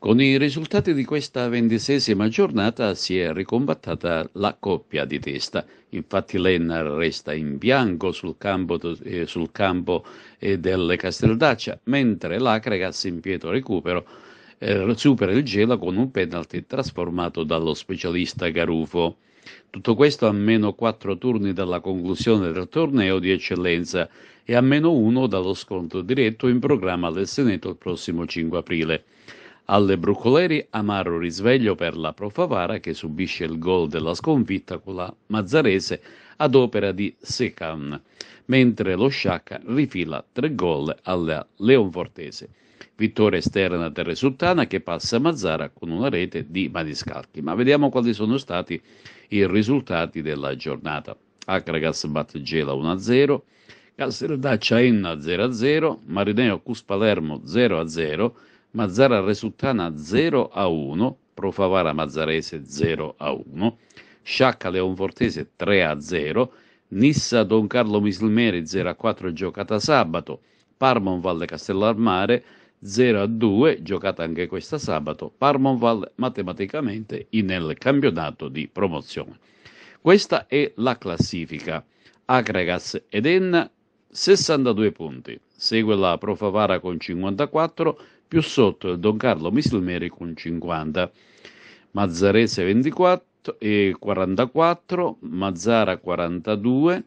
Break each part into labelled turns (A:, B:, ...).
A: Con i risultati di questa ventisesima giornata si è ricombattata la coppia di testa, infatti Lennar resta in bianco sul campo, eh, sul campo eh, del Casteldaccia, mentre l'Acregas in pieto recupero eh, supera il gelo con un penalty trasformato dallo specialista Garufo. Tutto questo a meno 4 turni dalla conclusione del torneo di eccellenza e a meno 1 dallo scontro diretto in programma del Seneto il prossimo 5 aprile. Alle Brucoleri amaro risveglio per la Profavara che subisce il gol della sconfitta con la Mazzarese ad opera di Secan, mentre lo Sciacca rifila tre gol alla Leonfortese. Vittoria esterna terresultana che passa a Mazzara con una rete di Maniscalchi. Ma vediamo quali sono stati i risultati della giornata. Acragas batte Gela 1-0, Castel Casteldaccia Enna 0-0, Marineo Cus Palermo 0-0, Mazzara Resultana 0 a 1, Profavara Mazzarese 0 a 1, Sciacca Leonfortese 3 a 0, Nissa Don Carlo Misilmeri 0 a 4 giocata sabato, Parmon Valle Castellarmare 0 a 2 giocata anche questa sabato, Parmon Valle matematicamente nel campionato di promozione. Questa è la classifica. Agregas ed Enna 62 punti segue la Profavara con 54, più sotto il Don Carlo Misilmeri con 50. Mazzarese 24 e 44, Mazzara 42,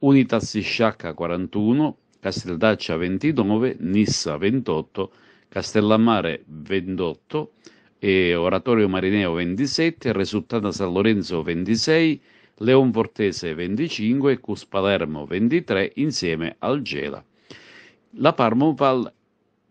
A: Unitas Sciacca 41, Casteldaccia 29, Nissa 28, Castellammare 28 e Oratorio Marineo 27, Resultata San Lorenzo 26, Leon Fortese 25 e Cuspalermo 23 insieme al Gela. La Parma val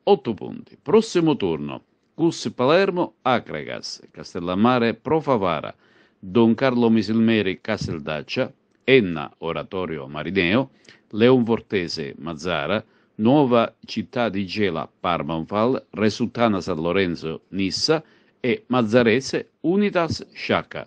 A: 8 punti. Prossimo turno. Cus Palermo Acregas, Castellammare Pro Favara, Don Carlo Misilmeri Casteldaccia, Enna Oratorio Marineo, Leon Vortese Mazzara, Nuova Città di Gela Parma Parmanfal, Resultana San Lorenzo Nissa e Mazzarese Unitas Sciacca.